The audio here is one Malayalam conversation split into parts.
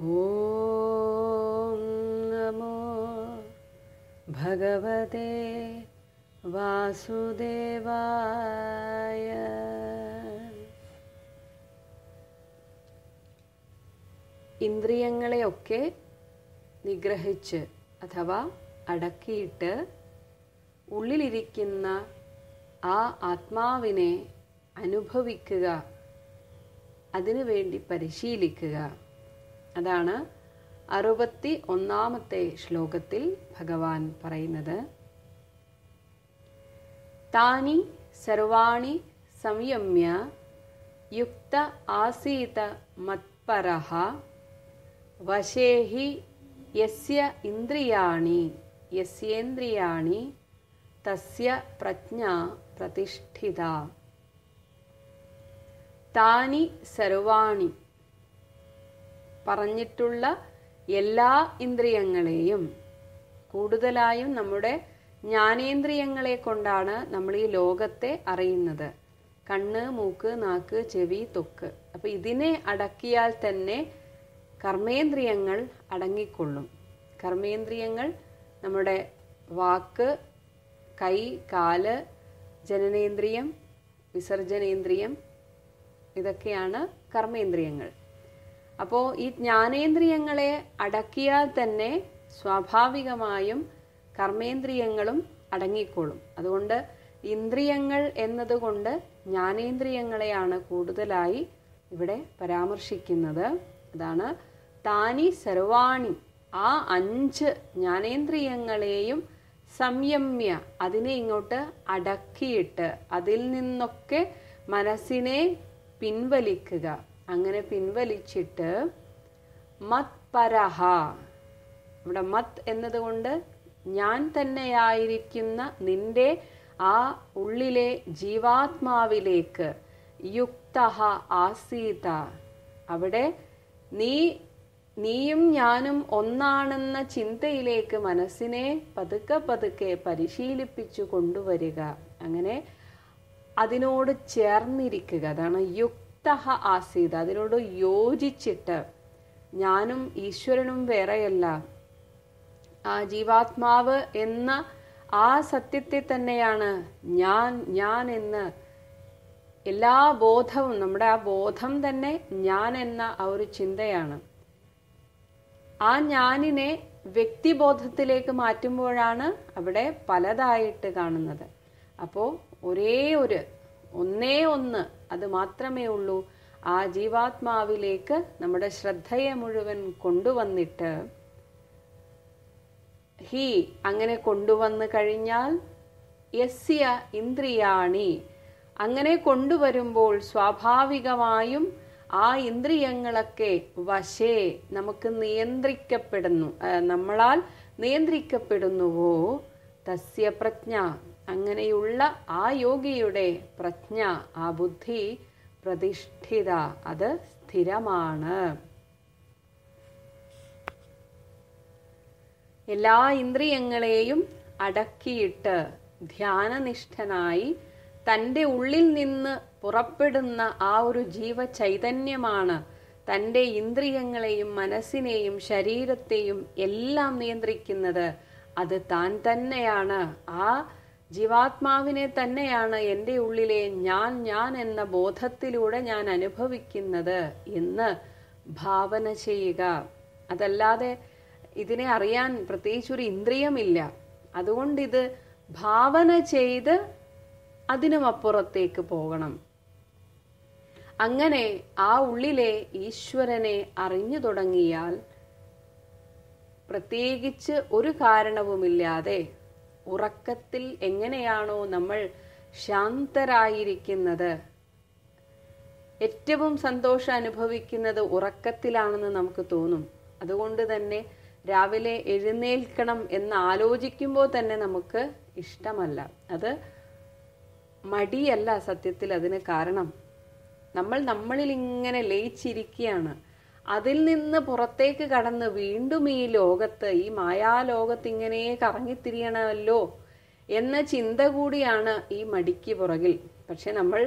ॐ नमो भगवते വാസുദേവായ ഇന്ദ്രിയങ്ങളെയൊക്കെ നിഗ്രഹിച്ച് അഥവാ അടക്കിയിട്ട് ഉള്ളിലിരിക്കുന്ന ആ ആത്മാവിനെ അനുഭവിക്കുക അതിനുവേണ്ടി പരിശീലിക്കുക అదాను 61వతే శ్లోకతి భగవాన్ పరైనద తాని సర్వాణి సంయమ్య యుక్త ఆసీత మత్ పరహ వశేహి యస్య ఇంద్రియాణి యస్యేంద్రియాణి తస్య ప్రజ్ఞ ప్రతిష్ఠితా తాని సర్వాణి പറഞ്ഞിട്ടുള്ള എല്ലാ ഇന്ദ്രിയങ്ങളെയും കൂടുതലായും നമ്മുടെ ജ്ഞാനേന്ദ്രിയങ്ങളെ കൊണ്ടാണ് നമ്മൾ ഈ ലോകത്തെ അറിയുന്നത് കണ്ണ് മൂക്ക് നാക്ക് ചെവി തൊക്ക് അപ്പം ഇതിനെ അടക്കിയാൽ തന്നെ കർമ്മേന്ദ്രിയങ്ങൾ അടങ്ങിക്കൊള്ളും കർമ്മേന്ദ്രിയങ്ങൾ നമ്മുടെ വാക്ക് കൈ കാല് ജനനേന്ദ്രിയം വിസർജനേന്ദ്രിയം ഇതൊക്കെയാണ് കർമ്മേന്ദ്രിയങ്ങൾ അപ്പോൾ ഈ ജ്ഞാനേന്ദ്രിയങ്ങളെ അടക്കിയാൽ തന്നെ സ്വാഭാവികമായും കർമ്മേന്ദ്രിയങ്ങളും അടങ്ങിക്കോളും അതുകൊണ്ട് ഇന്ദ്രിയങ്ങൾ എന്നതുകൊണ്ട് ജ്ഞാനേന്ദ്രിയങ്ങളെയാണ് കൂടുതലായി ഇവിടെ പരാമർശിക്കുന്നത് അതാണ് താനി സർവാണി ആ അഞ്ച് ജ്ഞാനേന്ദ്രിയങ്ങളെയും സംയമ്യ അതിനെ ഇങ്ങോട്ട് അടക്കിയിട്ട് അതിൽ നിന്നൊക്കെ മനസ്സിനെ പിൻവലിക്കുക അങ്ങനെ പിൻവലിച്ചിട്ട് മത് പരഹ ഇവിടെ മത് എന്നതുകൊണ്ട് ഞാൻ തന്നെയായിരിക്കുന്ന നിന്റെ ആ ഉള്ളിലെ ജീവാത്മാവിലേക്ക് യുക്ത ആസീത അവിടെ നീ നീയും ഞാനും ഒന്നാണെന്ന ചിന്തയിലേക്ക് മനസ്സിനെ പതുക്കെ പതുക്കെ പരിശീലിപ്പിച്ചു കൊണ്ടുവരിക അങ്ങനെ അതിനോട് ചേർന്നിരിക്കുക അതാണ് യുക്ത മുക്തഹ ആസീത് അതിനോട് യോജിച്ചിട്ട് ഞാനും ഈശ്വരനും വേറെയല്ല ആ ജീവാത്മാവ് എന്ന ആ സത്യത്തെ തന്നെയാണ് ഞാൻ ഞാൻ എന്ന് എല്ലാ ബോധവും നമ്മുടെ ആ ബോധം തന്നെ ഞാൻ എന്ന ആ ഒരു ചിന്തയാണ് ആ ഞാനിനെ വ്യക്തിബോധത്തിലേക്ക് മാറ്റുമ്പോഴാണ് അവിടെ പലതായിട്ട് കാണുന്നത് അപ്പോൾ ഒരേ ഒരു ഒന്നേ ഒന്ന് അത് മാത്രമേ ഉള്ളൂ ആ ജീവാത്മാവിലേക്ക് നമ്മുടെ ശ്രദ്ധയെ മുഴുവൻ കൊണ്ടുവന്നിട്ട് ഹി അങ്ങനെ കൊണ്ടുവന്നു കഴിഞ്ഞാൽ യസ്യ ഇന്ദ്രിയാണി അങ്ങനെ കൊണ്ടുവരുമ്പോൾ സ്വാഭാവികമായും ആ ഇന്ദ്രിയങ്ങളൊക്കെ വശേ നമുക്ക് നിയന്ത്രിക്കപ്പെടുന്നു നമ്മളാൽ നിയന്ത്രിക്കപ്പെടുന്നുവോ തസ്യ പ്രജ്ഞ അങ്ങനെയുള്ള ആ യോഗിയുടെ പ്രജ്ഞ ആ ബുദ്ധി പ്രതിഷ്ഠിത അത് സ്ഥിരമാണ് എല്ലാ ഇന്ദ്രിയങ്ങളെയും അടക്കിയിട്ട് ധ്യാനനിഷ്ഠനായി തൻ്റെ ഉള്ളിൽ നിന്ന് പുറപ്പെടുന്ന ആ ഒരു ജീവ ചൈതന്യമാണ് തൻ്റെ ഇന്ദ്രിയങ്ങളെയും മനസ്സിനെയും ശരീരത്തെയും എല്ലാം നിയന്ത്രിക്കുന്നത് അത് താൻ തന്നെയാണ് ആ ജീവാത്മാവിനെ തന്നെയാണ് എൻ്റെ ഉള്ളിലെ ഞാൻ ഞാൻ എന്ന ബോധത്തിലൂടെ ഞാൻ അനുഭവിക്കുന്നത് എന്ന് ഭാവന ചെയ്യുക അതല്ലാതെ ഇതിനെ അറിയാൻ പ്രത്യേകിച്ച് ഒരു ഇന്ദ്രിയമില്ല അതുകൊണ്ട് ഇത് ഭാവന ചെയ്ത് അതിനുമപ്പുറത്തേക്ക് പോകണം അങ്ങനെ ആ ഉള്ളിലെ ഈശ്വരനെ അറിഞ്ഞു തുടങ്ങിയാൽ പ്രത്യേകിച്ച് ഒരു കാരണവുമില്ലാതെ ഉറക്കത്തിൽ എങ്ങനെയാണോ നമ്മൾ ശാന്തരായിരിക്കുന്നത് ഏറ്റവും സന്തോഷം അനുഭവിക്കുന്നത് ഉറക്കത്തിലാണെന്ന് നമുക്ക് തോന്നും അതുകൊണ്ട് തന്നെ രാവിലെ എഴുന്നേൽക്കണം എന്ന് ആലോചിക്കുമ്പോൾ തന്നെ നമുക്ക് ഇഷ്ടമല്ല അത് മടിയല്ല സത്യത്തിൽ അതിന് കാരണം നമ്മൾ നമ്മളിൽ ഇങ്ങനെ ലയിച്ചിരിക്കുകയാണ് അതിൽ നിന്ന് പുറത്തേക്ക് കടന്ന് വീണ്ടും ഈ ലോകത്ത് ഈ മായാലോകത്ത് ഇങ്ങനെ കറങ്ങിത്തിരിയണമല്ലോ എന്ന ചിന്ത കൂടിയാണ് ഈ മടിക്ക് പുറകിൽ പക്ഷെ നമ്മൾ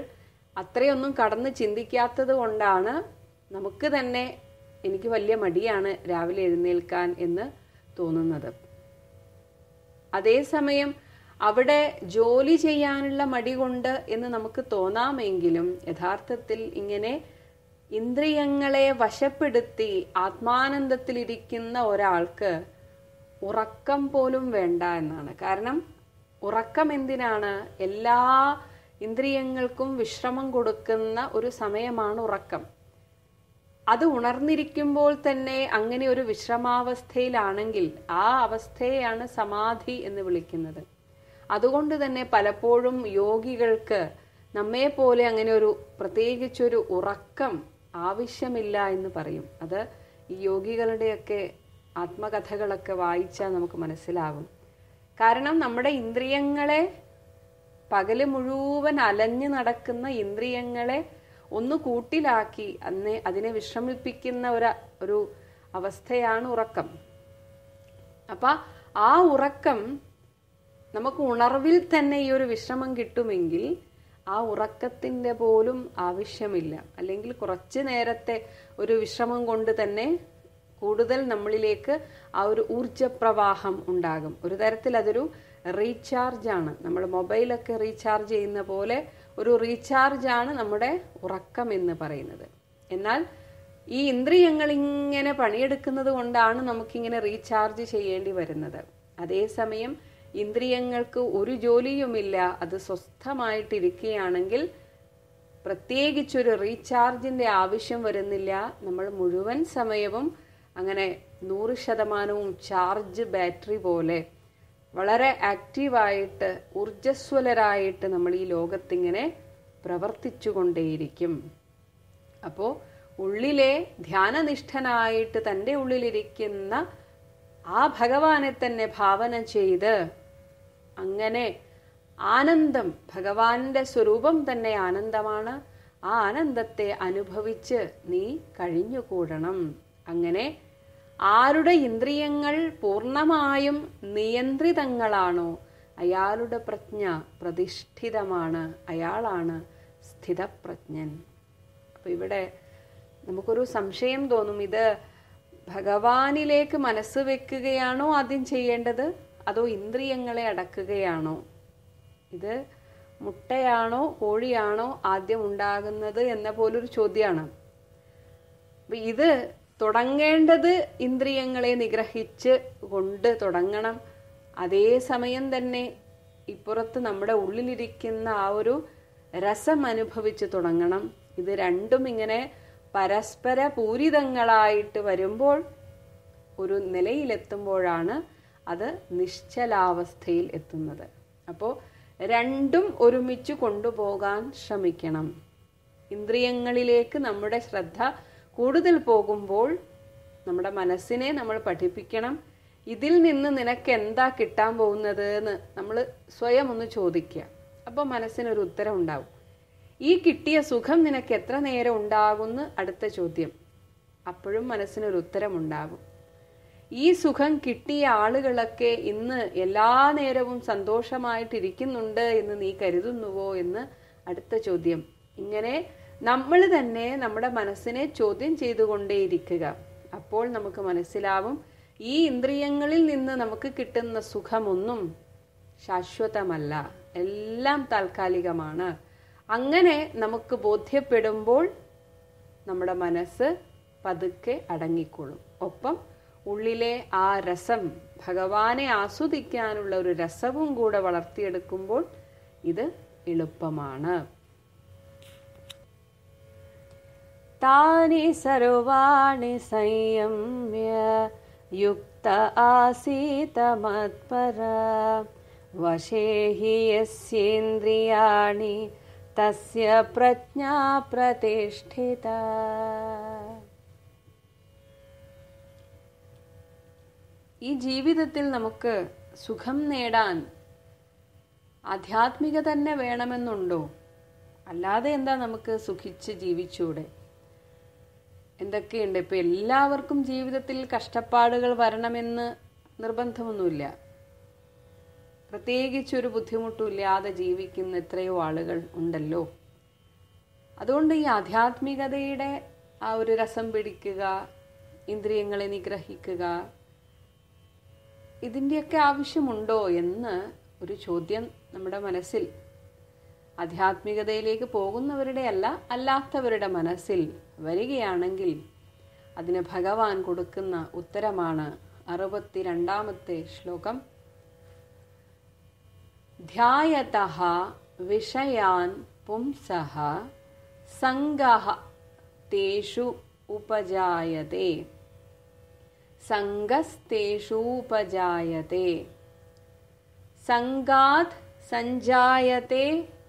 അത്രയൊന്നും കടന്ന് ചിന്തിക്കാത്തത് കൊണ്ടാണ് നമുക്ക് തന്നെ എനിക്ക് വലിയ മടിയാണ് രാവിലെ എഴുന്നേൽക്കാൻ എന്ന് തോന്നുന്നത് അതേസമയം അവിടെ ജോലി ചെയ്യാനുള്ള മടി കൊണ്ട് എന്ന് നമുക്ക് തോന്നാമെങ്കിലും യഥാർത്ഥത്തിൽ ഇങ്ങനെ ഇന്ദ്രിയങ്ങളെ വശപ്പെടുത്തി ആത്മാനന്ദത്തിലിരിക്കുന്ന ഒരാൾക്ക് ഉറക്കം പോലും വേണ്ട എന്നാണ് കാരണം ഉറക്കം എന്തിനാണ് എല്ലാ ഇന്ദ്രിയങ്ങൾക്കും വിശ്രമം കൊടുക്കുന്ന ഒരു സമയമാണ് ഉറക്കം അത് ഉണർന്നിരിക്കുമ്പോൾ തന്നെ അങ്ങനെ ഒരു വിശ്രമാവസ്ഥയിലാണെങ്കിൽ ആ അവസ്ഥയെയാണ് സമാധി എന്ന് വിളിക്കുന്നത് അതുകൊണ്ട് തന്നെ പലപ്പോഴും യോഗികൾക്ക് നമ്മെ പോലെ അങ്ങനെ ഒരു പ്രത്യേകിച്ചൊരു ഉറക്കം ആവശ്യമില്ല എന്ന് പറയും അത് ഈ യോഗികളുടെയൊക്കെ ആത്മകഥകളൊക്കെ വായിച്ചാൽ നമുക്ക് മനസ്സിലാകും കാരണം നമ്മുടെ ഇന്ദ്രിയങ്ങളെ പകല് മുഴുവൻ അലഞ്ഞു നടക്കുന്ന ഇന്ദ്രിയങ്ങളെ ഒന്ന് കൂട്ടിലാക്കി അന്ന് അതിനെ വിശ്രമിപ്പിക്കുന്ന ഒരു ഒരു അവസ്ഥയാണ് ഉറക്കം അപ്പൊ ആ ഉറക്കം നമുക്ക് ഉണർവിൽ തന്നെ ഈ ഒരു വിശ്രമം കിട്ടുമെങ്കിൽ ആ ഉറക്കത്തിൻ്റെ പോലും ആവശ്യമില്ല അല്ലെങ്കിൽ കുറച്ച് നേരത്തെ ഒരു വിശ്രമം കൊണ്ട് തന്നെ കൂടുതൽ നമ്മളിലേക്ക് ആ ഒരു ഊർജപ്രവാഹം ഉണ്ടാകും ഒരു തരത്തിൽ അതൊരു റീചാർജാണ് നമ്മൾ മൊബൈലൊക്കെ റീചാർജ് ചെയ്യുന്ന പോലെ ഒരു റീചാർജാണ് നമ്മുടെ ഉറക്കം എന്ന് പറയുന്നത് എന്നാൽ ഈ ഇന്ദ്രിയങ്ങൾ ഇങ്ങനെ പണിയെടുക്കുന്നത് കൊണ്ടാണ് നമുക്കിങ്ങനെ റീചാർജ് ചെയ്യേണ്ടി വരുന്നത് അതേസമയം ഇന്ദ്രിയങ്ങൾക്ക് ഒരു ജോലിയുമില്ല അത് സ്വസ്ഥമായിട്ടിരിക്കുകയാണെങ്കിൽ പ്രത്യേകിച്ചൊരു റീചാർജിൻ്റെ ആവശ്യം വരുന്നില്ല നമ്മൾ മുഴുവൻ സമയവും അങ്ങനെ നൂറ് ശതമാനവും ചാർജ് ബാറ്ററി പോലെ വളരെ ആക്റ്റീവായിട്ട് ഊർജസ്വലരായിട്ട് നമ്മൾ ഈ ലോകത്തിങ്ങനെ പ്രവർത്തിച്ചു കൊണ്ടേയിരിക്കും അപ്പോൾ ഉള്ളിലെ ധ്യാനനിഷ്ഠനായിട്ട് തൻ്റെ ഉള്ളിലിരിക്കുന്ന ആ ഭഗവാനെ തന്നെ ഭാവന ചെയ്ത് അങ്ങനെ ആനന്ദം ഭഗവാന്റെ സ്വരൂപം തന്നെ ആനന്ദമാണ് ആ ആനന്ദത്തെ അനുഭവിച്ച് നീ കഴിഞ്ഞുകൂടണം അങ്ങനെ ആരുടെ ഇന്ദ്രിയങ്ങൾ പൂർണ്ണമായും നിയന്ത്രിതങ്ങളാണോ അയാളുടെ പ്രജ്ഞ പ്രതിഷ്ഠിതമാണ് അയാളാണ് സ്ഥിതപ്രജ്ഞൻ അപ്പൊ ഇവിടെ നമുക്കൊരു സംശയം തോന്നും ഇത് ഭഗവാനിലേക്ക് മനസ്സ് വെക്കുകയാണോ ആദ്യം ചെയ്യേണ്ടത് അതോ ഇന്ദ്രിയങ്ങളെ അടക്കുകയാണോ ഇത് മുട്ടയാണോ കോഴിയാണോ ആദ്യം ഉണ്ടാകുന്നത് എന്ന പോലൊരു ചോദ്യമാണ് അപ്പം ഇത് തുടങ്ങേണ്ടത് ഇന്ദ്രിയങ്ങളെ നിഗ്രഹിച്ച് കൊണ്ട് തുടങ്ങണം അതേ സമയം തന്നെ ഇപ്പുറത്ത് നമ്മുടെ ഉള്ളിലിരിക്കുന്ന ആ ഒരു രസം അനുഭവിച്ച് തുടങ്ങണം ഇത് രണ്ടും ഇങ്ങനെ പരസ്പര പൂരിതങ്ങളായിട്ട് വരുമ്പോൾ ഒരു നിലയിലെത്തുമ്പോഴാണ് അത് നിശ്ചലാവസ്ഥയിൽ എത്തുന്നത് അപ്പോൾ രണ്ടും ഒരുമിച്ച് കൊണ്ടുപോകാൻ ശ്രമിക്കണം ഇന്ദ്രിയങ്ങളിലേക്ക് നമ്മുടെ ശ്രദ്ധ കൂടുതൽ പോകുമ്പോൾ നമ്മുടെ മനസ്സിനെ നമ്മൾ പഠിപ്പിക്കണം ഇതിൽ നിന്ന് നിനക്ക് എന്താ കിട്ടാൻ പോകുന്നത് എന്ന് നമ്മൾ സ്വയം ഒന്ന് ചോദിക്കുക അപ്പോൾ മനസ്സിനൊരു ഉത്തരം ഉണ്ടാവും ഈ കിട്ടിയ സുഖം നിനക്ക് എത്ര നേരം ഉണ്ടാകുമെന്ന് അടുത്ത ചോദ്യം അപ്പോഴും മനസ്സിനൊരു ഉത്തരമുണ്ടാകും ഈ സുഖം കിട്ടിയ ആളുകളൊക്കെ ഇന്ന് എല്ലാ നേരവും സന്തോഷമായിട്ടിരിക്കുന്നുണ്ട് എന്ന് നീ കരുതുന്നുവോ എന്ന് അടുത്ത ചോദ്യം ഇങ്ങനെ നമ്മൾ തന്നെ നമ്മുടെ മനസ്സിനെ ചോദ്യം ചെയ്തുകൊണ്ടേയിരിക്കുക അപ്പോൾ നമുക്ക് മനസ്സിലാവും ഈ ഇന്ദ്രിയങ്ങളിൽ നിന്ന് നമുക്ക് കിട്ടുന്ന സുഖമൊന്നും ശാശ്വതമല്ല എല്ലാം താൽക്കാലികമാണ് അങ്ങനെ നമുക്ക് ബോധ്യപ്പെടുമ്പോൾ നമ്മുടെ മനസ്സ് പതുക്കെ അടങ്ങിക്കൊള്ളും ഒപ്പം ഉള്ളിലെ ആ രസം ഭഗവാനെ ആസ്വദിക്കാനുള്ള ഒരു രസവും കൂടെ വളർത്തിയെടുക്കുമ്പോൾ ഇത് എളുപ്പമാണ് താനി സർവാണി സംയമ്യ യുക്ത ആസീത മത്പര വശേ യസ്യേന്ദ്രിയാണി തസ്യ പ്രജ്ഞാ പ്രതിഷ്ഠിതാ ഈ ജീവിതത്തിൽ നമുക്ക് സുഖം നേടാൻ ആധ്യാത്മിക തന്നെ വേണമെന്നുണ്ടോ അല്ലാതെ എന്താ നമുക്ക് സുഖിച്ച് ജീവിച്ചൂടെ എന്തൊക്കെയുണ്ട് ഇപ്പം എല്ലാവർക്കും ജീവിതത്തിൽ കഷ്ടപ്പാടുകൾ വരണമെന്ന് നിർബന്ധമൊന്നുമില്ല പ്രത്യേകിച്ചൊരു ബുദ്ധിമുട്ടുമില്ലാതെ ജീവിക്കുന്ന എത്രയോ ആളുകൾ ഉണ്ടല്ലോ അതുകൊണ്ട് ഈ ആധ്യാത്മികതയുടെ ആ ഒരു രസം പിടിക്കുക ഇന്ദ്രിയങ്ങളെ നിഗ്രഹിക്കുക ഇതിൻ്റെയൊക്കെ ആവശ്യമുണ്ടോ എന്ന് ഒരു ചോദ്യം നമ്മുടെ മനസ്സിൽ ആധ്യാത്മികതയിലേക്ക് പോകുന്നവരുടെ അല്ല അല്ലാത്തവരുടെ മനസ്സിൽ വരികയാണെങ്കിൽ അതിന് ഭഗവാൻ കൊടുക്കുന്ന ഉത്തരമാണ് അറുപത്തി രണ്ടാമത്തെ ശ്ലോകം ധ്യായത വിഷയാൻ പുംസഹ സംഗ ഉപജായതേ सङ्गस्तेषूपजायते सङ्गात् सञ्जायते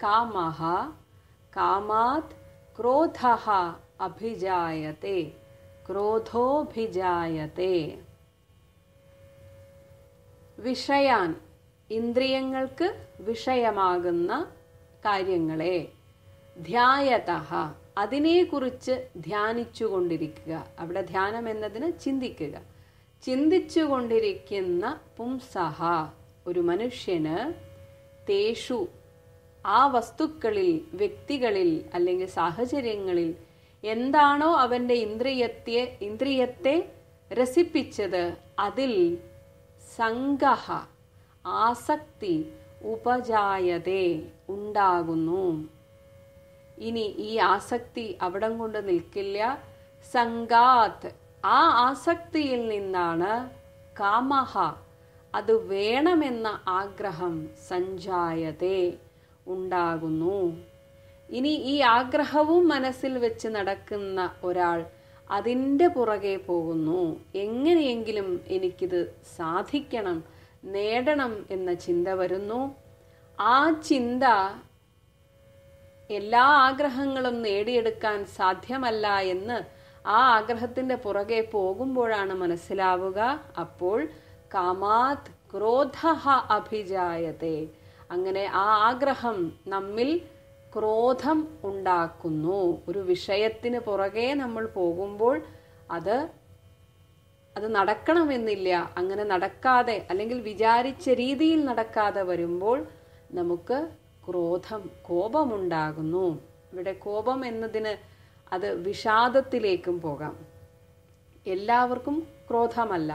कामः कामात् क्रोधः अभिजायते ക്രോധോഭിജായത്തെ വിഷയാൻ ഇന്ദ്രിയങ്ങൾക്ക് വിഷയമാകുന്ന കാര്യങ്ങളെ ധ്യായത അതിനെക്കുറിച്ച് ധ്യാനിച്ചുകൊണ്ടിരിക്കുക അവിടെ ധ്യാനം എന്നതിന് ചിന്തിക്കുക ചിന്തിച്ചുകൊണ്ടിരിക്കുന്ന പുംസഹ ഒരു മനുഷ്യന് തേഷു ആ വസ്തുക്കളിൽ വ്യക്തികളിൽ അല്ലെങ്കിൽ സാഹചര്യങ്ങളിൽ എന്താണോ അവൻ്റെ ഇന്ദ്രിയത്തെ ഇന്ദ്രിയത്തെ രസിപ്പിച്ചത് അതിൽ സംഗഹ ആസക്തി ഉപജായതേ ഉണ്ടാകുന്നു ഇനി ഈ ആസക്തി അവിടം കൊണ്ട് നിൽക്കില്ല സംഗാത് ആ ആസക്തിയിൽ നിന്നാണ് കാമഹ അത് വേണമെന്ന ആഗ്രഹം സഞ്ചായത്തെ ഉണ്ടാകുന്നു ഇനി ഈ ആഗ്രഹവും മനസ്സിൽ വെച്ച് നടക്കുന്ന ഒരാൾ അതിൻ്റെ പുറകെ പോകുന്നു എങ്ങനെയെങ്കിലും എനിക്കിത് സാധിക്കണം നേടണം എന്ന ചിന്ത വരുന്നു ആ ചിന്ത എല്ലാ ആഗ്രഹങ്ങളും നേടിയെടുക്കാൻ സാധ്യമല്ല എന്ന് ആ ആഗ്രഹത്തിന്റെ പുറകെ പോകുമ്പോഴാണ് മനസ്സിലാവുക അപ്പോൾ കാമാത് ക്രോധ അഭിജായത്തെ അങ്ങനെ ആ ആഗ്രഹം നമ്മിൽ ക്രോധം ഉണ്ടാക്കുന്നു ഒരു വിഷയത്തിന് പുറകെ നമ്മൾ പോകുമ്പോൾ അത് അത് നടക്കണമെന്നില്ല അങ്ങനെ നടക്കാതെ അല്ലെങ്കിൽ വിചാരിച്ച രീതിയിൽ നടക്കാതെ വരുമ്പോൾ നമുക്ക് ക്രോധം കോപമുണ്ടാകുന്നു ഇവിടെ കോപം എന്നതിന് അത് വിഷാദത്തിലേക്കും പോകാം എല്ലാവർക്കും ക്രോധമല്ല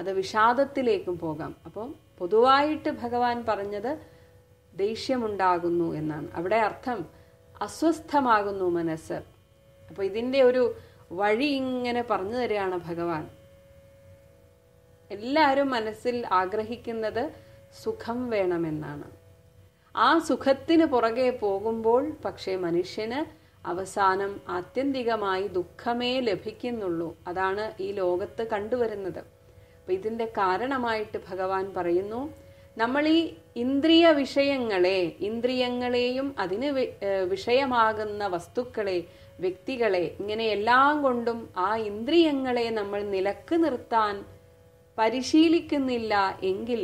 അത് വിഷാദത്തിലേക്കും പോകാം അപ്പം പൊതുവായിട്ട് ഭഗവാൻ പറഞ്ഞത് ദേഷ്യമുണ്ടാകുന്നു എന്നാണ് അവിടെ അർത്ഥം അസ്വസ്ഥമാകുന്നു മനസ്സ് അപ്പോൾ ഇതിൻ്റെ ഒരു വഴി ഇങ്ങനെ പറഞ്ഞു തരികയാണ് ഭഗവാൻ എല്ലാവരും മനസ്സിൽ ആഗ്രഹിക്കുന്നത് സുഖം വേണമെന്നാണ് ആ സുഖത്തിന് പുറകെ പോകുമ്പോൾ പക്ഷേ മനുഷ്യന് അവസാനം ആത്യന്തികമായി ദുഃഖമേ ലഭിക്കുന്നുള്ളൂ അതാണ് ഈ ലോകത്ത് കണ്ടുവരുന്നത് അപ്പം ഇതിൻ്റെ കാരണമായിട്ട് ഭഗവാൻ പറയുന്നു നമ്മൾ ഈ ഇന്ദ്രിയ വിഷയങ്ങളെ ഇന്ദ്രിയങ്ങളെയും അതിന് വിഷയമാകുന്ന വസ്തുക്കളെ വ്യക്തികളെ ഇങ്ങനെ എല്ലാം കൊണ്ടും ആ ഇന്ദ്രിയങ്ങളെ നമ്മൾ നിലക്ക് നിർത്താൻ പരിശീലിക്കുന്നില്ല എങ്കിൽ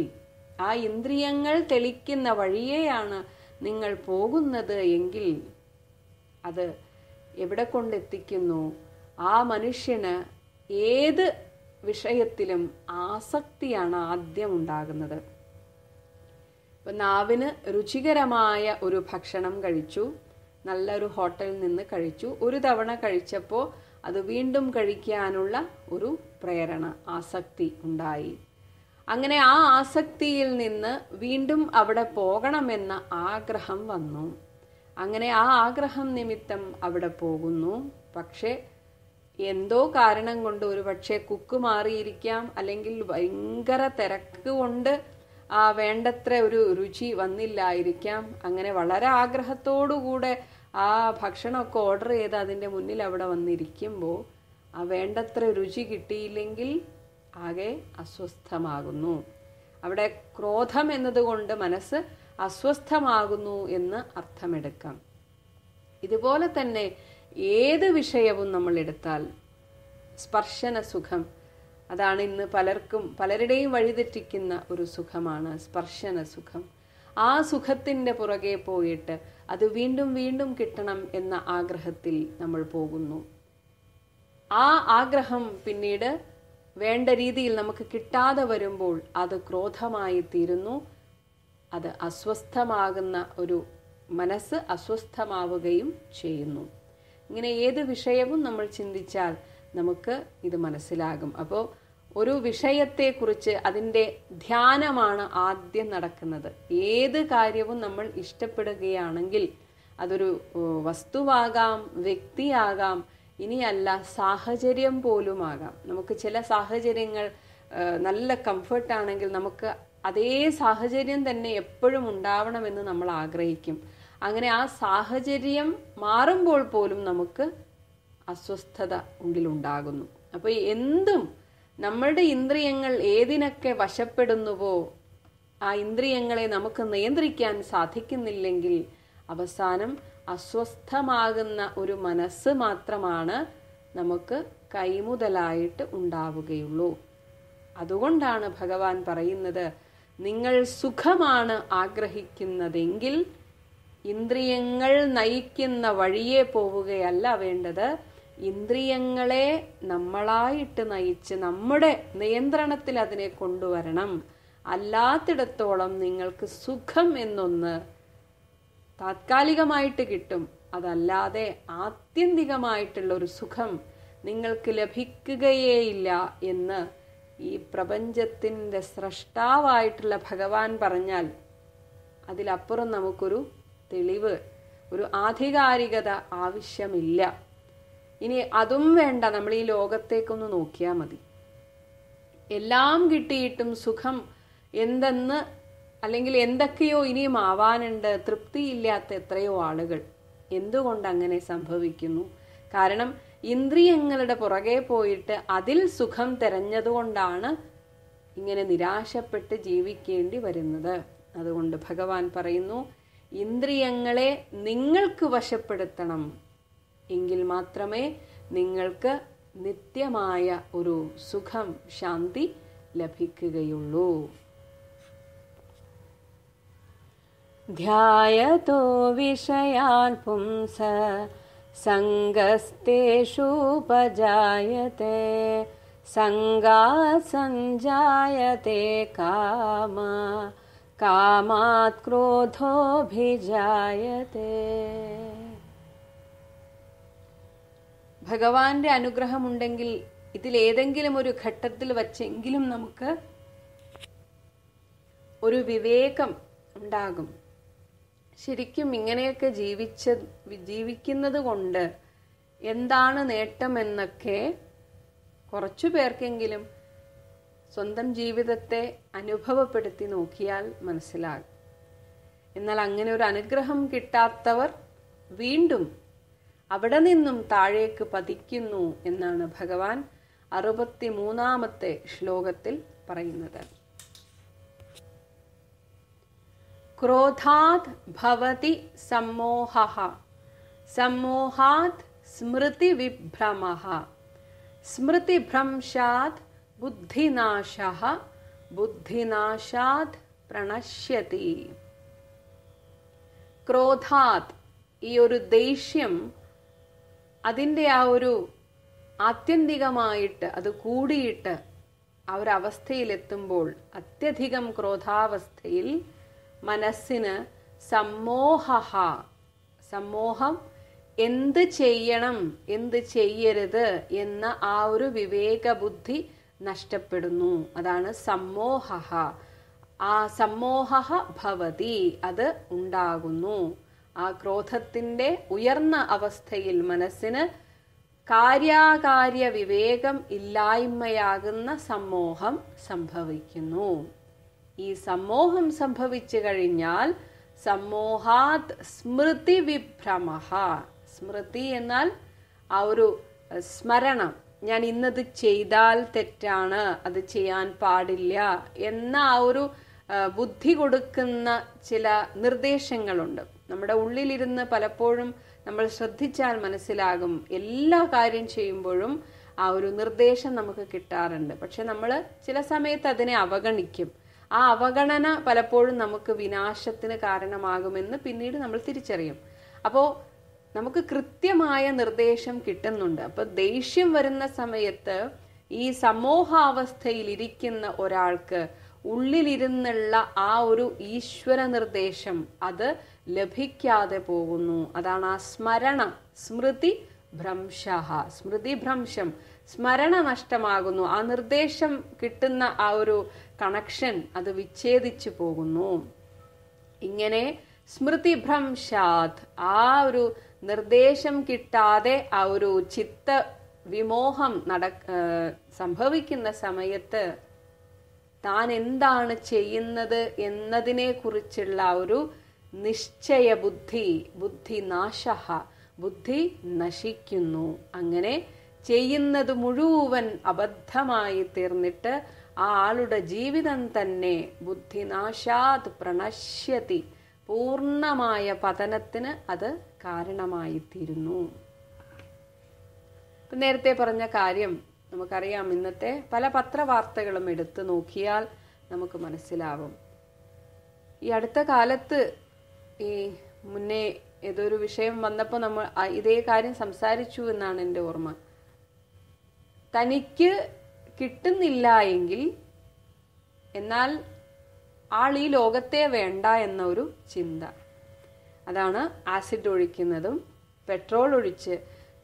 ആ ഇന്ദ്രിയങ്ങൾ തെളിക്കുന്ന വഴിയെയാണ് നിങ്ങൾ പോകുന്നത് എങ്കിൽ അത് എവിടെ കൊണ്ടെത്തിക്കുന്നു ആ മനുഷ്യന് ഏത് വിഷയത്തിലും ആസക്തിയാണ് ആദ്യം ഉണ്ടാകുന്നത് ഇപ്പം നാവിന് രുചികരമായ ഒരു ഭക്ഷണം കഴിച്ചു നല്ലൊരു ഹോട്ടലിൽ നിന്ന് കഴിച്ചു ഒരു തവണ കഴിച്ചപ്പോൾ അത് വീണ്ടും കഴിക്കാനുള്ള ഒരു പ്രേരണ ആസക്തി ഉണ്ടായി അങ്ങനെ ആ ആസക്തിയിൽ നിന്ന് വീണ്ടും അവിടെ പോകണമെന്ന ആഗ്രഹം വന്നു അങ്ങനെ ആ ആഗ്രഹം നിമിത്തം അവിടെ പോകുന്നു പക്ഷേ എന്തോ കാരണം കൊണ്ട് ഒരു പക്ഷേ കുക്ക് മാറിയിരിക്കാം അല്ലെങ്കിൽ ഭയങ്കര തിരക്ക് കൊണ്ട് ആ വേണ്ടത്ര ഒരു രുചി വന്നില്ലായിരിക്കാം അങ്ങനെ വളരെ ആഗ്രഹത്തോടുകൂടെ ആ ഭക്ഷണമൊക്കെ ഓർഡർ ചെയ്ത് അതിൻ്റെ മുന്നിൽ അവിടെ വന്നിരിക്കുമ്പോൾ ആ വേണ്ടത്ര രുചി കിട്ടിയില്ലെങ്കിൽ ആകെ അസ്വസ്ഥമാകുന്നു അവിടെ ക്രോധം എന്നതുകൊണ്ട് മനസ്സ് അസ്വസ്ഥമാകുന്നു എന്ന് അർത്ഥമെടുക്കാം ഇതുപോലെ തന്നെ ഏത് വിഷയവും നമ്മൾ എടുത്താൽ സ്പർശന സുഖം അതാണ് ഇന്ന് പലർക്കും പലരുടെയും വഴിതെറ്റിക്കുന്ന ഒരു സുഖമാണ് സ്പർശന സുഖം ആ സുഖത്തിൻ്റെ പുറകെ പോയിട്ട് അത് വീണ്ടും വീണ്ടും കിട്ടണം എന്ന ആഗ്രഹത്തിൽ നമ്മൾ പോകുന്നു ആ ആഗ്രഹം പിന്നീട് വേണ്ട രീതിയിൽ നമുക്ക് കിട്ടാതെ വരുമ്പോൾ അത് ക്രോധമായി തീരുന്നു അത് അസ്വസ്ഥമാകുന്ന ഒരു മനസ്സ് അസ്വസ്ഥമാവുകയും ചെയ്യുന്നു ഇങ്ങനെ ഏത് വിഷയവും നമ്മൾ ചിന്തിച്ചാൽ നമുക്ക് ഇത് മനസ്സിലാകും അപ്പോൾ ഒരു വിഷയത്തെക്കുറിച്ച് അതിൻ്റെ ധ്യാനമാണ് ആദ്യം നടക്കുന്നത് ഏത് കാര്യവും നമ്മൾ ഇഷ്ടപ്പെടുകയാണെങ്കിൽ അതൊരു വസ്തുവാകാം വ്യക്തിയാകാം ഇനിയല്ല സാഹചര്യം പോലുമാകാം നമുക്ക് ചില സാഹചര്യങ്ങൾ നല്ല കംഫർട്ടാണെങ്കിൽ നമുക്ക് അതേ സാഹചര്യം തന്നെ എപ്പോഴും ഉണ്ടാവണമെന്ന് നമ്മൾ ആഗ്രഹിക്കും അങ്ങനെ ആ സാഹചര്യം മാറുമ്പോൾ പോലും നമുക്ക് അസ്വസ്ഥത ഉള്ളിലുണ്ടാകുന്നു അപ്പോൾ എന്തും നമ്മളുടെ ഇന്ദ്രിയങ്ങൾ ഏതിനൊക്കെ വശപ്പെടുന്നുവോ ആ ഇന്ദ്രിയങ്ങളെ നമുക്ക് നിയന്ത്രിക്കാൻ സാധിക്കുന്നില്ലെങ്കിൽ അവസാനം അസ്വസ്ഥമാകുന്ന ഒരു മനസ്സ് മാത്രമാണ് നമുക്ക് കൈമുതലായിട്ട് ഉണ്ടാവുകയുള്ളൂ അതുകൊണ്ടാണ് ഭഗവാൻ പറയുന്നത് നിങ്ങൾ സുഖമാണ് ആഗ്രഹിക്കുന്നതെങ്കിൽ ഇന്ദ്രിയങ്ങൾ നയിക്കുന്ന വഴിയെ പോവുകയല്ല വേണ്ടത് ഇന്ദ്രിയങ്ങളെ നമ്മളായിട്ട് നയിച്ച് നമ്മുടെ നിയന്ത്രണത്തിൽ അതിനെ കൊണ്ടുവരണം അല്ലാത്തിടത്തോളം നിങ്ങൾക്ക് സുഖം എന്നൊന്ന് താത്കാലികമായിട്ട് കിട്ടും അതല്ലാതെ ആത്യന്തികമായിട്ടുള്ളൊരു സുഖം നിങ്ങൾക്ക് ലഭിക്കുകയേയില്ല എന്ന് ഈ പ്രപഞ്ചത്തിൻ്റെ സ്രഷ്ടാവായിട്ടുള്ള ഭഗവാൻ പറഞ്ഞാൽ അതിലപ്പുറം നമുക്കൊരു തെളിവ് ഒരു ആധികാരികത ആവശ്യമില്ല ഇനി അതും വേണ്ട നമ്മൾ ഈ ലോകത്തേക്കൊന്ന് നോക്കിയാൽ മതി എല്ലാം കിട്ടിയിട്ടും സുഖം എന്തെന്ന് അല്ലെങ്കിൽ എന്തൊക്കെയോ ഇനിയും ആവാനുണ്ട് തൃപ്തിയില്ലാത്ത എത്രയോ ആളുകൾ എന്തുകൊണ്ട് അങ്ങനെ സംഭവിക്കുന്നു കാരണം ഇന്ദ്രിയങ്ങളുടെ പുറകെ പോയിട്ട് അതിൽ സുഖം തെരഞ്ഞതുകൊണ്ടാണ് ഇങ്ങനെ നിരാശപ്പെട്ട് ജീവിക്കേണ്ടി വരുന്നത് അതുകൊണ്ട് ഭഗവാൻ പറയുന്നു ഇന്ദ്രിയങ്ങളെ നിങ്ങൾക്ക് വശപ്പെടുത്തണം എങ്കിൽ മാത്രമേ നിങ്ങൾക്ക് നിത്യമായ ഒരു സുഖം ശാന്തി ലഭിക്കുകയുള്ളൂ ധ്യായതോ വിഷയാൻ പുംസ सङ्गस्तेषूपजायते സംഗാ സഞ്ജായത്തെ കാമ कामात् ക്രോധോഭിജായത്തെ ഭഗവാന്റെ അനുഗ്രഹമുണ്ടെങ്കിൽ ഇതിലേതെങ്കിലും ഒരു ഘട്ടത്തിൽ വച്ചെങ്കിലും നമുക്ക് ഒരു വിവേകം ഉണ്ടാകും ശരിക്കും ഇങ്ങനെയൊക്കെ ജീവിച്ച ജീവിക്കുന്നത് കൊണ്ട് എന്താണ് നേട്ടം എന്നൊക്കെ കുറച്ചു പേർക്കെങ്കിലും സ്വന്തം ജീവിതത്തെ അനുഭവപ്പെടുത്തി നോക്കിയാൽ മനസ്സിലാകും എന്നാൽ അങ്ങനെ ഒരു അനുഗ്രഹം കിട്ടാത്തവർ വീണ്ടും അവിടെ നിന്നും താഴേക്ക് പതിക്കുന്നു എന്നാണ് ഭഗവാൻ അറുപത്തി മൂന്നാമത്തെ ശ്ലോകത്തിൽ പറയുന്നത് ക്രോധാത് ഭവതി സമ്മോഹ സമ്മോഹാത് സ്മൃതി വിഭ്രമ സ്മൃതിഭ്രംശാത് ബുദ്ധിനാശ ബുദ്ധിനാശാത് പ്രണശ്യതി ക്രോധാത് ഈ ഒരു ദേഷ്യം അതിൻ്റെ ആ ഒരു ആത്യന്തികമായിട്ട് അത് കൂടിയിട്ട് ആ ഒരു അവസ്ഥയിലെത്തുമ്പോൾ അത്യധികം ക്രോധാവസ്ഥയിൽ മനസ്സിന് സമ്മോഹ സമ്മോഹം എന്ത് ചെയ്യണം എന്ത് ചെയ്യരുത് എന്ന ആ ഒരു വിവേകബുദ്ധി നഷ്ടപ്പെടുന്നു അതാണ് സമ്മോഹ ആ സമ്മോഹ ഭവതി അത് ഉണ്ടാകുന്നു ആ ക്രോധത്തിൻ്റെ ഉയർന്ന അവസ്ഥയിൽ മനസ്സിന് കാര്യാകാര്യ വിവേകം ഇല്ലായ്മയാകുന്ന സമ്മോഹം സംഭവിക്കുന്നു ഈ സമൂഹം സംഭവിച്ചു കഴിഞ്ഞാൽ സമൂഹാത് സ്മൃതി വിഭ്രമ സ്മൃതി എന്നാൽ ആ ഒരു സ്മരണം ഞാൻ ഇന്നത് ചെയ്താൽ തെറ്റാണ് അത് ചെയ്യാൻ പാടില്ല എന്ന ആ ഒരു ബുദ്ധി കൊടുക്കുന്ന ചില നിർദ്ദേശങ്ങളുണ്ട് നമ്മുടെ ഉള്ളിലിരുന്ന് പലപ്പോഴും നമ്മൾ ശ്രദ്ധിച്ചാൽ മനസ്സിലാകും എല്ലാ കാര്യം ചെയ്യുമ്പോഴും ആ ഒരു നിർദ്ദേശം നമുക്ക് കിട്ടാറുണ്ട് പക്ഷെ നമ്മൾ ചില സമയത്ത് അതിനെ അവഗണിക്കും ആ അവഗണന പലപ്പോഴും നമുക്ക് വിനാശത്തിന് കാരണമാകുമെന്ന് പിന്നീട് നമ്മൾ തിരിച്ചറിയും അപ്പോൾ നമുക്ക് കൃത്യമായ നിർദ്ദേശം കിട്ടുന്നുണ്ട് അപ്പോൾ ദേഷ്യം വരുന്ന സമയത്ത് ഈ സമൂഹാവസ്ഥയിലിരിക്കുന്ന ഒരാൾക്ക് ഉള്ളിലിരുന്നുള്ള ആ ഒരു ഈശ്വര നിർദ്ദേശം അത് ലഭിക്കാതെ പോകുന്നു അതാണ് ആ സ്മരണ സ്മൃതി ഭ്രംശ സ്മൃതി ഭ്രംശം സ്മരണ നഷ്ടമാകുന്നു ആ നിർദ്ദേശം കിട്ടുന്ന ആ ഒരു കണക്ഷൻ അത് വിച്ഛേദിച്ചു പോകുന്നു ഇങ്ങനെ സ്മൃതിഭ്രംശാദ് ആ ഒരു നിർദ്ദേശം കിട്ടാതെ ആ ഒരു ചിത്ത വിമോഹം നട സംഭവിക്കുന്ന സമയത്ത് താൻ എന്താണ് ചെയ്യുന്നത് എന്നതിനെ കുറിച്ചുള്ള ഒരു നിശ്ചയ ബുദ്ധി ബുദ്ധി നാശ ബുദ്ധി നശിക്കുന്നു അങ്ങനെ ചെയ്യുന്നത് മുഴുവൻ അബദ്ധമായി തീർന്നിട്ട് ആ ആളുടെ ജീവിതം തന്നെ ബുദ്ധിനാശാത് പ്രണശ്യതി പൂർണമായ പതനത്തിന് അത് കാരണമായിത്തീരുന്നു നേരത്തെ പറഞ്ഞ കാര്യം നമുക്കറിയാം ഇന്നത്തെ പല പത്രവാർത്തകളും എടുത്തു നോക്കിയാൽ നമുക്ക് മനസ്സിലാവും ഈ അടുത്ത കാലത്ത് ഈ മുന്നേ ഏതൊരു വിഷയം വന്നപ്പോൾ നമ്മൾ ഇതേ കാര്യം സംസാരിച്ചു എന്നാണ് എൻ്റെ ഓർമ്മ തനിക്ക് കിട്ടുന്നില്ല എങ്കിൽ എന്നാൽ ആൾ ഈ ലോകത്തെ വേണ്ട എന്ന ഒരു ചിന്ത അതാണ് ആസിഡ് ഒഴിക്കുന്നതും പെട്രോൾ ഒഴിച്ച്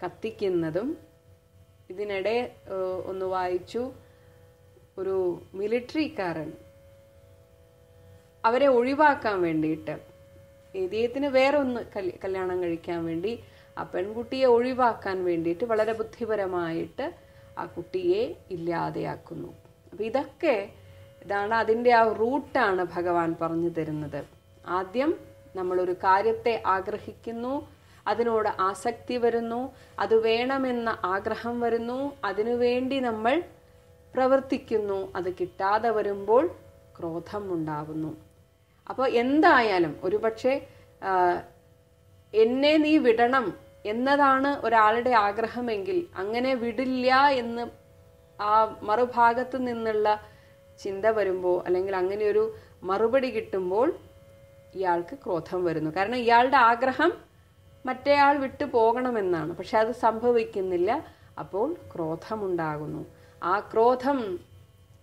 കത്തിക്കുന്നതും ഇതിനിടെ ഒന്ന് വായിച്ചു ഒരു മിലിറ്ററിക്കാരൻ അവരെ ഒഴിവാക്കാൻ വേണ്ടിയിട്ട് ഇദ്ദേഹത്തിന് വേറെ ഒന്ന് കല്യാണം കഴിക്കാൻ വേണ്ടി ആ പെൺകുട്ടിയെ ഒഴിവാക്കാൻ വേണ്ടിയിട്ട് വളരെ ബുദ്ധിപരമായിട്ട് ആ കുട്ടിയെ ഇല്ലാതെയാക്കുന്നു അപ്പം ഇതൊക്കെ ഇതാണ് അതിൻ്റെ ആ റൂട്ടാണ് ഭഗവാൻ പറഞ്ഞു തരുന്നത് ആദ്യം നമ്മളൊരു കാര്യത്തെ ആഗ്രഹിക്കുന്നു അതിനോട് ആസക്തി വരുന്നു അത് വേണമെന്ന ആഗ്രഹം വരുന്നു അതിനുവേണ്ടി നമ്മൾ പ്രവർത്തിക്കുന്നു അത് കിട്ടാതെ വരുമ്പോൾ ക്രോധം ഉണ്ടാവുന്നു അപ്പോൾ എന്തായാലും ഒരുപക്ഷെ എന്നെ നീ വിടണം എന്നതാണ് ഒരാളുടെ ആഗ്രഹമെങ്കിൽ അങ്ങനെ വിടില്ല എന്ന് ആ മറുഭാഗത്ത് നിന്നുള്ള ചിന്ത വരുമ്പോൾ അല്ലെങ്കിൽ അങ്ങനെ ഒരു മറുപടി കിട്ടുമ്പോൾ ഇയാൾക്ക് ക്രോധം വരുന്നു കാരണം ഇയാളുടെ ആഗ്രഹം മറ്റേയാൾ വിട്ടു പോകണമെന്നാണ് പക്ഷെ അത് സംഭവിക്കുന്നില്ല അപ്പോൾ ക്രോധമുണ്ടാകുന്നു ആ ക്രോധം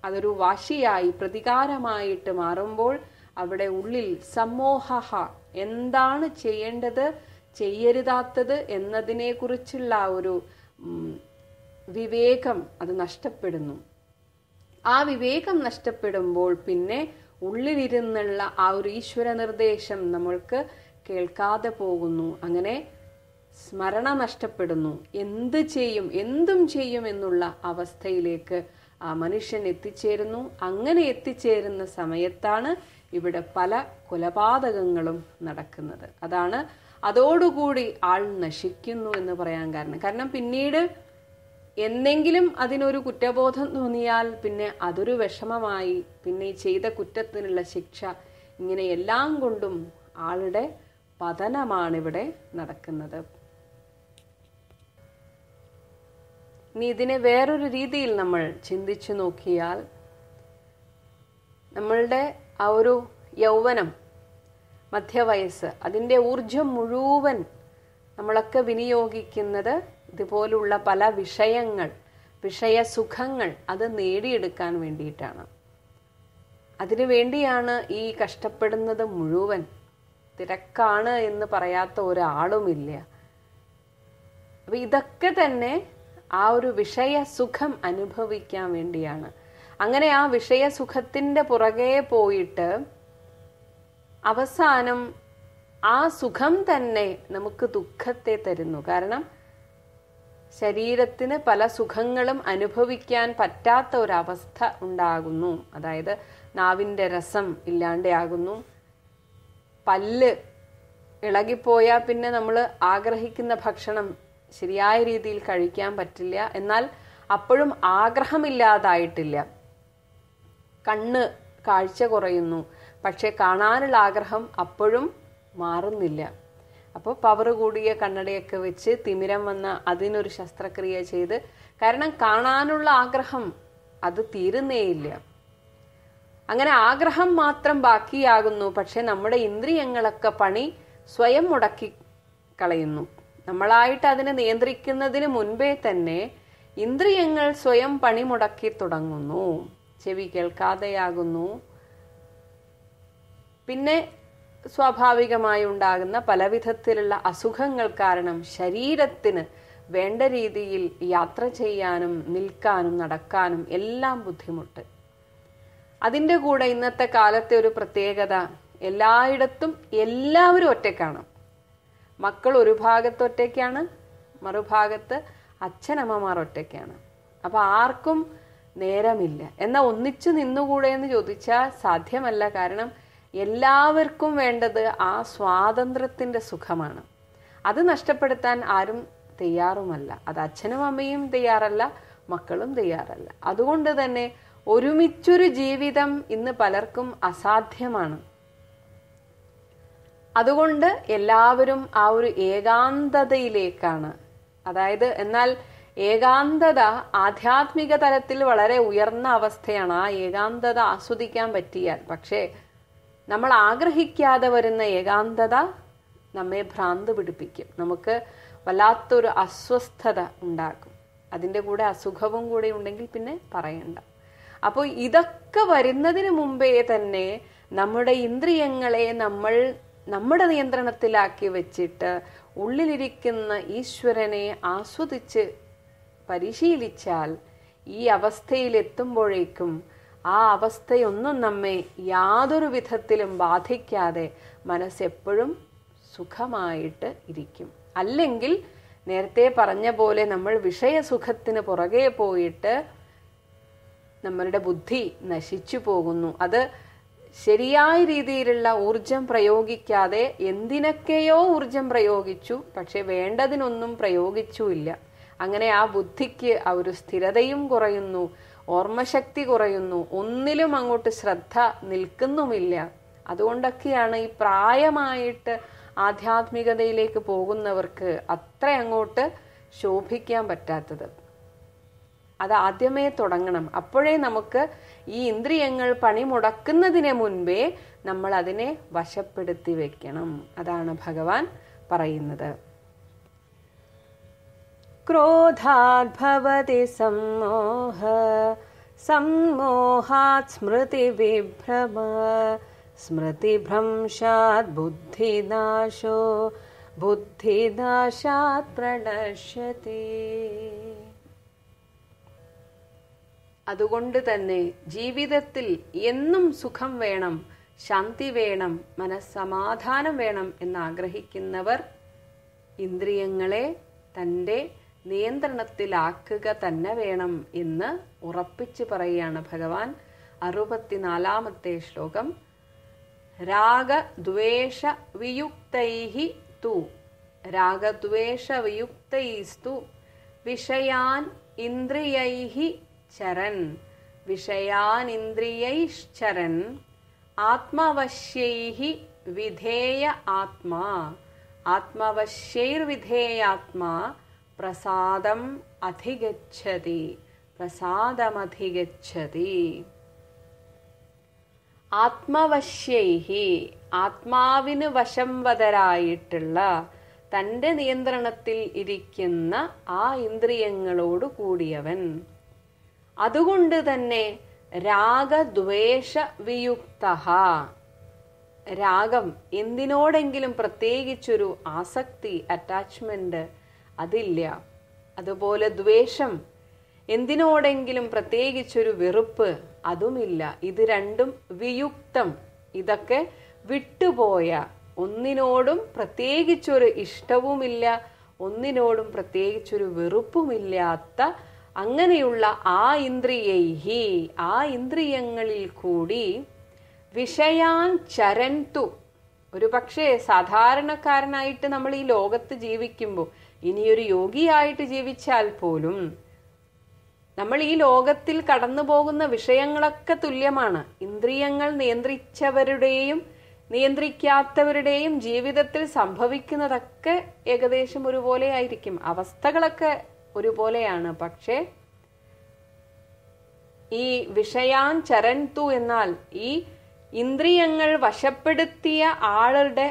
അതൊരു വാശിയായി പ്രതികാരമായിട്ട് മാറുമ്പോൾ അവിടെ ഉള്ളിൽ സമോഹ എന്താണ് ചെയ്യേണ്ടത് ചെയ്യരുതാത്തത് എന്നതിനെക്കുറിച്ചുള്ള ഒരു വിവേകം അത് നഷ്ടപ്പെടുന്നു ആ വിവേകം നഷ്ടപ്പെടുമ്പോൾ പിന്നെ ഉള്ളിലിരുന്നുള്ള ആ ഒരു ഈശ്വര നിർദ്ദേശം നമ്മൾക്ക് കേൾക്കാതെ പോകുന്നു അങ്ങനെ സ്മരണ നഷ്ടപ്പെടുന്നു എന്ത് ചെയ്യും എന്തും ചെയ്യും എന്നുള്ള അവസ്ഥയിലേക്ക് ആ മനുഷ്യൻ എത്തിച്ചേരുന്നു അങ്ങനെ എത്തിച്ചേരുന്ന സമയത്താണ് ഇവിടെ പല കൊലപാതകങ്ങളും നടക്കുന്നത് അതാണ് അതോടുകൂടി ആൾ നശിക്കുന്നു എന്ന് പറയാൻ കാരണം കാരണം പിന്നീട് എന്തെങ്കിലും അതിനൊരു കുറ്റബോധം തോന്നിയാൽ പിന്നെ അതൊരു വിഷമമായി പിന്നെ ചെയ്ത കുറ്റത്തിനുള്ള ശിക്ഷ ഇങ്ങനെ എല്ലാം കൊണ്ടും ആളുടെ പതനമാണിവിടെ നടക്കുന്നത് ഇനി ഇതിനെ വേറൊരു രീതിയിൽ നമ്മൾ ചിന്തിച്ചു നോക്കിയാൽ നമ്മളുടെ ആ ഒരു യൗവനം മധ്യവയസ്സ് അതിൻ്റെ ഊർജം മുഴുവൻ നമ്മളൊക്കെ വിനിയോഗിക്കുന്നത് ഇതുപോലുള്ള പല വിഷയങ്ങൾ വിഷയസുഖങ്ങൾ അത് നേടിയെടുക്കാൻ വേണ്ടിയിട്ടാണ് അതിനു വേണ്ടിയാണ് ഈ കഷ്ടപ്പെടുന്നത് മുഴുവൻ തിരക്കാണ് എന്ന് പറയാത്ത ഒരാളുമില്ല അപ്പം ഇതൊക്കെ തന്നെ ആ ഒരു വിഷയസുഖം അനുഭവിക്കാൻ വേണ്ടിയാണ് അങ്ങനെ ആ വിഷയസുഖത്തിൻ്റെ പുറകെ പോയിട്ട് അവസാനം ആ സുഖം തന്നെ നമുക്ക് ദുഃഖത്തെ തരുന്നു കാരണം ശരീരത്തിന് പല സുഖങ്ങളും അനുഭവിക്കാൻ പറ്റാത്ത ഒരവസ്ഥ ഉണ്ടാകുന്നു അതായത് നാവിൻ്റെ രസം ഇല്ലാണ്ടാകുന്നു പല്ല് ഇളകിപ്പോയാൽ പിന്നെ നമ്മൾ ആഗ്രഹിക്കുന്ന ഭക്ഷണം ശരിയായ രീതിയിൽ കഴിക്കാൻ പറ്റില്ല എന്നാൽ അപ്പോഴും ആഗ്രഹമില്ലാതായിട്ടില്ല കണ്ണ് കാഴ്ച കുറയുന്നു പക്ഷേ കാണാനുള്ള ആഗ്രഹം അപ്പോഴും മാറുന്നില്ല അപ്പോൾ പവർ കൂടിയ കണ്ണടയൊക്കെ വെച്ച് തിമിരം വന്ന അതിനൊരു ശസ്ത്രക്രിയ ചെയ്ത് കാരണം കാണാനുള്ള ആഗ്രഹം അത് തീരുന്നേയില്ല അങ്ങനെ ആഗ്രഹം മാത്രം ബാക്കിയാകുന്നു പക്ഷെ നമ്മുടെ ഇന്ദ്രിയങ്ങളൊക്കെ പണി സ്വയം മുടക്കി കളയുന്നു നമ്മളായിട്ട് അതിനെ നിയന്ത്രിക്കുന്നതിന് മുൻപേ തന്നെ ഇന്ദ്രിയങ്ങൾ സ്വയം പണി മുടക്കി തുടങ്ങുന്നു ചെവി കേൾക്കാതെയാകുന്നു പിന്നെ സ്വാഭാവികമായി ഉണ്ടാകുന്ന പലവിധത്തിലുള്ള അസുഖങ്ങൾ കാരണം ശരീരത്തിന് വേണ്ട രീതിയിൽ യാത്ര ചെയ്യാനും നിൽക്കാനും നടക്കാനും എല്ലാം ബുദ്ധിമുട്ട് അതിൻ്റെ കൂടെ ഇന്നത്തെ കാലത്തെ ഒരു പ്രത്യേകത എല്ലായിടത്തും എല്ലാവരും ഒറ്റയ്ക്കാണ് മക്കൾ ഒരു ഭാഗത്ത് ഒറ്റയ്ക്കാണ് മറുഭാഗത്ത് അച്ഛനമ്മമാർ ഒറ്റയ്ക്കാണ് അപ്പോൾ ആർക്കും നേരമില്ല എന്നാൽ ഒന്നിച്ചു നിന്നുകൂടെ എന്ന് ചോദിച്ചാൽ സാധ്യമല്ല കാരണം എല്ലാവർക്കും വേണ്ടത് ആ സ്വാതന്ത്ര്യത്തിൻ്റെ സുഖമാണ് അത് നഷ്ടപ്പെടുത്താൻ ആരും തയ്യാറുമല്ല അത് അച്ഛനും അമ്മയും തയ്യാറല്ല മക്കളും തയ്യാറല്ല അതുകൊണ്ട് തന്നെ ഒരുമിച്ചൊരു ജീവിതം ഇന്ന് പലർക്കും അസാധ്യമാണ് അതുകൊണ്ട് എല്ലാവരും ആ ഒരു ഏകാന്തതയിലേക്കാണ് അതായത് എന്നാൽ ഏകാന്തത ആധ്യാത്മിക തലത്തിൽ വളരെ ഉയർന്ന അവസ്ഥയാണ് ആ ഏകാന്തത ആസ്വദിക്കാൻ പറ്റിയാൽ പക്ഷേ നമ്മൾ ആഗ്രഹിക്കാതെ വരുന്ന ഏകാന്തത നമ്മെ ഭ്രാന്ത് പിടിപ്പിക്കും നമുക്ക് വല്ലാത്തൊരു അസ്വസ്ഥത ഉണ്ടാക്കും അതിൻ്റെ കൂടെ അസുഖവും കൂടെ ഉണ്ടെങ്കിൽ പിന്നെ പറയണ്ട അപ്പോൾ ഇതൊക്കെ വരുന്നതിന് മുമ്പേ തന്നെ നമ്മുടെ ഇന്ദ്രിയങ്ങളെ നമ്മൾ നമ്മുടെ നിയന്ത്രണത്തിലാക്കി വെച്ചിട്ട് ഉള്ളിലിരിക്കുന്ന ഈശ്വരനെ ആസ്വദിച്ച് പരിശീലിച്ചാൽ ഈ അവസ്ഥയിലെത്തുമ്പോഴേക്കും ആ അവസ്ഥയൊന്നും നമ്മെ യാതൊരു വിധത്തിലും ബാധിക്കാതെ മനസ്സെപ്പോഴും സുഖമായിട്ട് ഇരിക്കും അല്ലെങ്കിൽ നേരത്തെ പറഞ്ഞ പോലെ നമ്മൾ വിഷയസുഖത്തിന് പുറകെ പോയിട്ട് നമ്മളുടെ ബുദ്ധി നശിച്ചു പോകുന്നു അത് ശരിയായ രീതിയിലുള്ള ഊർജം പ്രയോഗിക്കാതെ എന്തിനൊക്കെയോ ഊർജം പ്രയോഗിച്ചു പക്ഷെ വേണ്ടതിനൊന്നും പ്രയോഗിച്ചു ഇല്ല അങ്ങനെ ആ ബുദ്ധിക്ക് ആ ഒരു സ്ഥിരതയും കുറയുന്നു ഓർമ്മശക്തി കുറയുന്നു ഒന്നിലും അങ്ങോട്ട് ശ്രദ്ധ നിൽക്കുന്നുമില്ല അതുകൊണ്ടൊക്കെയാണ് ഈ പ്രായമായിട്ട് ആധ്യാത്മികതയിലേക്ക് പോകുന്നവർക്ക് അത്ര അങ്ങോട്ട് ശോഭിക്കാൻ പറ്റാത്തത് അത് ആദ്യമേ തുടങ്ങണം അപ്പോഴേ നമുക്ക് ഈ ഇന്ദ്രിയങ്ങൾ പണിമുടക്കുന്നതിന് മുൻപേ നമ്മൾ അതിനെ വശപ്പെടുത്തി വെക്കണം അതാണ് ഭഗവാൻ പറയുന്നത് क्रोधाद् भवति सम्मोह सम्मोहात् स्मृतिविभ्रम स्मृतिभ्रंशात् ബുദ്ധിനാശാത് പ്രണശ്യത്തെ അതുകൊണ്ട് തന്നെ ജീവിതത്തിൽ എന്നും സുഖം വേണം ശാന്തി വേണം മനസ്സമാധാനം വേണം എന്നാഗ്രഹിക്കുന്നവർ ഇന്ദ്രിയങ്ങളെ തൻ്റെ നിയന്ത്രണത്തിലാക്കുക തന്നെ വേണം എന്ന് ഉറപ്പിച്ചു പറയുകയാണ് ഭഗവാൻ അറുപത്തിനാലാമത്തെ ശ്ലോകം രാഗദ്വേഷ വിയുക്തൈഹി തു രാഗദ്വേഷ വിയുക്തൈസ്തു വിഷയാൻ ഇന്ദ്രിയൈഹി ചരൻ വിഷയാനിന്ദ്രിയൈശ്ചരൻ ആത്മവശ്യൈഹി വിധേയ ആത്മാ ആത്മവശ്യൈർവിധേയാത്മാ പ്രസാദം അധിഗച്ഛതി പ്രസാദമധിഗച്ഛതി ആത്മവശ്യൈഹി ആത്മാവിന് വശംവതരായിട്ടുള്ള തൻ്റെ നിയന്ത്രണത്തിൽ ഇരിക്കുന്ന ആ ഇന്ദ്രിയങ്ങളോട് കൂടിയവൻ അതുകൊണ്ട് തന്നെ രാഗദ്വേഷവിയുക്ത രാഗം എന്തിനോടെങ്കിലും പ്രത്യേകിച്ചൊരു ആസക്തി അറ്റാച്ച്മെന്റ് അതില്ല അതുപോലെ ദ്വേഷം എന്തിനോടെങ്കിലും പ്രത്യേകിച്ചൊരു വെറുപ്പ് അതുമില്ല ഇത് രണ്ടും വിയുക്തം ഇതൊക്കെ വിട്ടുപോയ ഒന്നിനോടും പ്രത്യേകിച്ചൊരു ഇഷ്ടവുമില്ല ഒന്നിനോടും പ്രത്യേകിച്ചൊരു വെറുപ്പുമില്ലാത്ത അങ്ങനെയുള്ള ആ ഇന്ദ്രിയൈഹി ആ ഇന്ദ്രിയങ്ങളിൽ കൂടി വിഷയാൻ ചരന്തു ഒരു പക്ഷേ സാധാരണക്കാരനായിട്ട് നമ്മൾ ഈ ലോകത്ത് ജീവിക്കുമ്പോൾ ഇനിയൊരു യോഗിയായിട്ട് ജീവിച്ചാൽ പോലും നമ്മൾ ഈ ലോകത്തിൽ കടന്നു പോകുന്ന വിഷയങ്ങളൊക്കെ തുല്യമാണ് ഇന്ദ്രിയങ്ങൾ നിയന്ത്രിച്ചവരുടെയും നിയന്ത്രിക്കാത്തവരുടെയും ജീവിതത്തിൽ സംഭവിക്കുന്നതൊക്കെ ഏകദേശം ഒരുപോലെ ആയിരിക്കും അവസ്ഥകളൊക്കെ ഒരുപോലെയാണ് പക്ഷേ ഈ വിഷയാൻ ചരൻതു എന്നാൽ ഈ ഇന്ദ്രിയങ്ങൾ വശപ്പെടുത്തിയ ആളുടെ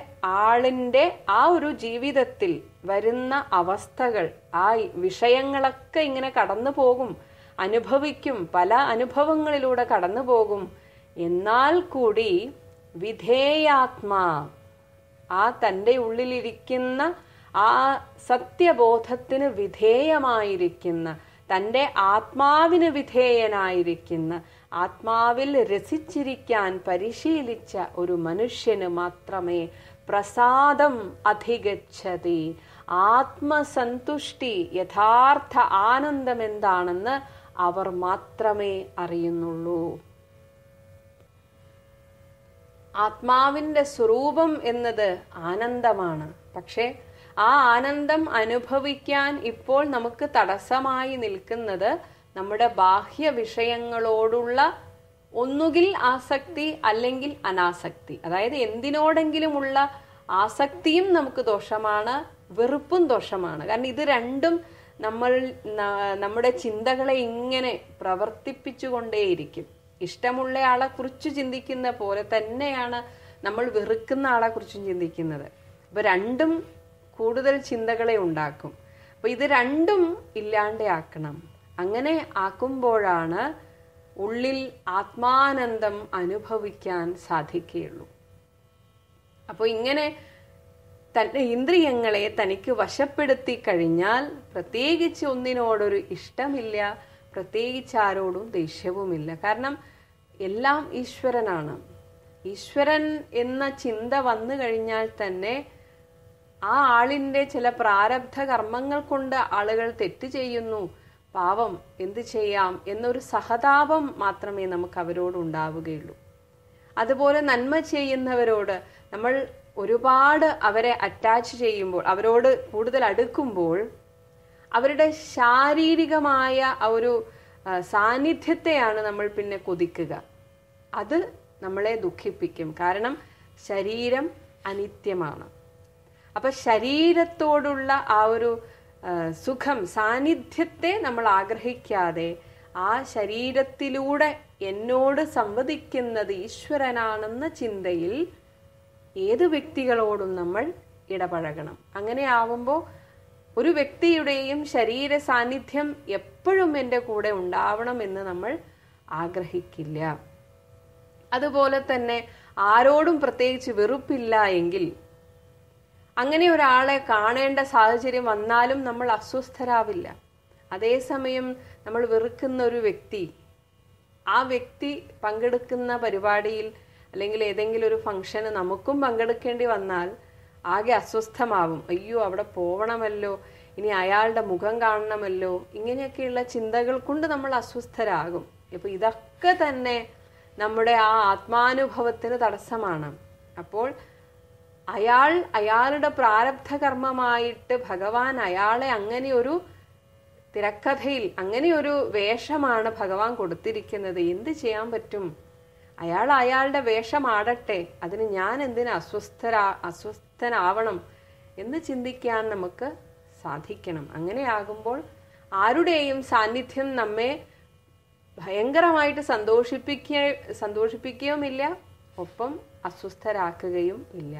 ആളിൻ്റെ ആ ഒരു ജീവിതത്തിൽ വരുന്ന അവസ്ഥകൾ ആ വിഷയങ്ങളൊക്കെ ഇങ്ങനെ കടന്നു പോകും അനുഭവിക്കും പല അനുഭവങ്ങളിലൂടെ കടന്നു പോകും എന്നാൽ കൂടി വിധേയാത്മാ ആ തൻ്റെ ഉള്ളിലിരിക്കുന്ന ആ സത്യബോധത്തിന് വിധേയമായിരിക്കുന്ന തൻ്റെ ആത്മാവിന് വിധേയനായിരിക്കുന്ന ആത്മാവിൽ രസിച്ചിരിക്കാൻ പരിശീലിച്ച ഒരു മനുഷ്യന് മാത്രമേ പ്രസാദം അധിഗച്ഛതി ആത്മസന്തുഷ്ടി യഥാർത്ഥ ആനന്ദം എന്താണെന്ന് അവർ മാത്രമേ അറിയുന്നുള്ളൂ ആത്മാവിൻ്റെ സ്വരൂപം എന്നത് ആനന്ദമാണ് പക്ഷേ ആ ആനന്ദം അനുഭവിക്കാൻ ഇപ്പോൾ നമുക്ക് തടസ്സമായി നിൽക്കുന്നത് നമ്മുടെ ബാഹ്യ വിഷയങ്ങളോടുള്ള ഒന്നുകിൽ ആസക്തി അല്ലെങ്കിൽ അനാസക്തി അതായത് എന്തിനോടെങ്കിലുമുള്ള ആസക്തിയും നമുക്ക് ദോഷമാണ് വെറുപ്പും ദോഷമാണ് കാരണം ഇത് രണ്ടും നമ്മൾ നമ്മുടെ ചിന്തകളെ ഇങ്ങനെ പ്രവർത്തിപ്പിച്ചുകൊണ്ടേയിരിക്കും ഇഷ്ടമുള്ള ആളെ കുറിച്ച് ചിന്തിക്കുന്ന പോലെ തന്നെയാണ് നമ്മൾ വെറുക്കുന്ന ആളെ കുറിച്ചും ചിന്തിക്കുന്നത് അപ്പൊ രണ്ടും കൂടുതൽ ചിന്തകളെ ഉണ്ടാക്കും അപ്പൊ ഇത് രണ്ടും ഇല്ലാണ്ടാക്കണം അങ്ങനെ ആക്കുമ്പോഴാണ് ഉള്ളിൽ ആത്മാനന്ദം അനുഭവിക്കാൻ സാധിക്കുകയുള്ളൂ അപ്പോൾ ഇങ്ങനെ തന്റെ ഇന്ദ്രിയങ്ങളെ തനിക്ക് വശപ്പെടുത്തി കഴിഞ്ഞാൽ പ്രത്യേകിച്ച് ഒന്നിനോടൊരു ഇഷ്ടമില്ല പ്രത്യേകിച്ച് ആരോടും ദേഷ്യവുമില്ല കാരണം എല്ലാം ഈശ്വരനാണ് ഈശ്വരൻ എന്ന ചിന്ത വന്നു കഴിഞ്ഞാൽ തന്നെ ആ ആളിൻ്റെ ചില പ്രാരബ്ധ കർമ്മങ്ങൾ കൊണ്ട് ആളുകൾ തെറ്റ് ചെയ്യുന്നു പാവം എന്തു ചെയ്യാം എന്നൊരു സഹതാപം മാത്രമേ നമുക്ക് അവരോട് ഉണ്ടാവുകയുള്ളൂ അതുപോലെ നന്മ ചെയ്യുന്നവരോട് നമ്മൾ ഒരുപാട് അവരെ അറ്റാച്ച് ചെയ്യുമ്പോൾ അവരോട് കൂടുതൽ അടുക്കുമ്പോൾ അവരുടെ ശാരീരികമായ ആ ഒരു സാന്നിധ്യത്തെയാണ് നമ്മൾ പിന്നെ കൊതിക്കുക അത് നമ്മളെ ദുഃഖിപ്പിക്കും കാരണം ശരീരം അനിത്യമാണ് അപ്പൊ ശരീരത്തോടുള്ള ആ ഒരു സുഖം സാന്നിധ്യത്തെ നമ്മൾ ആഗ്രഹിക്കാതെ ആ ശരീരത്തിലൂടെ എന്നോട് സംവദിക്കുന്നത് ഈശ്വരനാണെന്ന ചിന്തയിൽ ഏത് വ്യക്തികളോടും നമ്മൾ ഇടപഴകണം അങ്ങനെ ആവുമ്പോൾ ഒരു വ്യക്തിയുടെയും ശരീര സാന്നിധ്യം എപ്പോഴും എൻ്റെ കൂടെ ഉണ്ടാവണം എന്ന് നമ്മൾ ആഗ്രഹിക്കില്ല അതുപോലെ തന്നെ ആരോടും പ്രത്യേകിച്ച് വെറുപ്പില്ല എങ്കിൽ അങ്ങനെ ഒരാളെ കാണേണ്ട സാഹചര്യം വന്നാലും നമ്മൾ അസ്വസ്ഥരാവില്ല അതേസമയം നമ്മൾ വെറുക്കുന്ന ഒരു വ്യക്തി ആ വ്യക്തി പങ്കെടുക്കുന്ന പരിപാടിയിൽ അല്ലെങ്കിൽ ഏതെങ്കിലും ഒരു ഫംഗ്ഷന് നമുക്കും പങ്കെടുക്കേണ്ടി വന്നാൽ ആകെ അസ്വസ്ഥമാവും അയ്യോ അവിടെ പോവണമല്ലോ ഇനി അയാളുടെ മുഖം കാണണമല്ലോ ഇങ്ങനെയൊക്കെയുള്ള ചിന്തകൾ കൊണ്ട് നമ്മൾ അസ്വസ്ഥരാകും അപ്പോൾ ഇതൊക്കെ തന്നെ നമ്മുടെ ആ ആത്മാനുഭവത്തിന് തടസ്സമാണ് അപ്പോൾ അയാൾ അയാളുടെ പ്രാരബ്ധ കർമ്മമായിട്ട് ഭഗവാൻ അയാളെ അങ്ങനെ ഒരു തിരക്കഥയിൽ അങ്ങനെ ഒരു വേഷമാണ് ഭഗവാൻ കൊടുത്തിരിക്കുന്നത് എന്ത് ചെയ്യാൻ പറ്റും അയാൾ അയാളുടെ വേഷമാടട്ടെ അതിന് ഞാൻ എന്തിനു അസ്വസ്ഥരാ അസ്വസ്ഥനാവണം എന്ന് ചിന്തിക്കാൻ നമുക്ക് സാധിക്കണം അങ്ങനെയാകുമ്പോൾ ആരുടെയും സാന്നിധ്യം നമ്മെ ഭയങ്കരമായിട്ട് സന്തോഷിപ്പിക്ക സന്തോഷിപ്പിക്കുകയുമില്ല ഒപ്പം അസ്വസ്ഥരാക്കുകയും ഇല്ല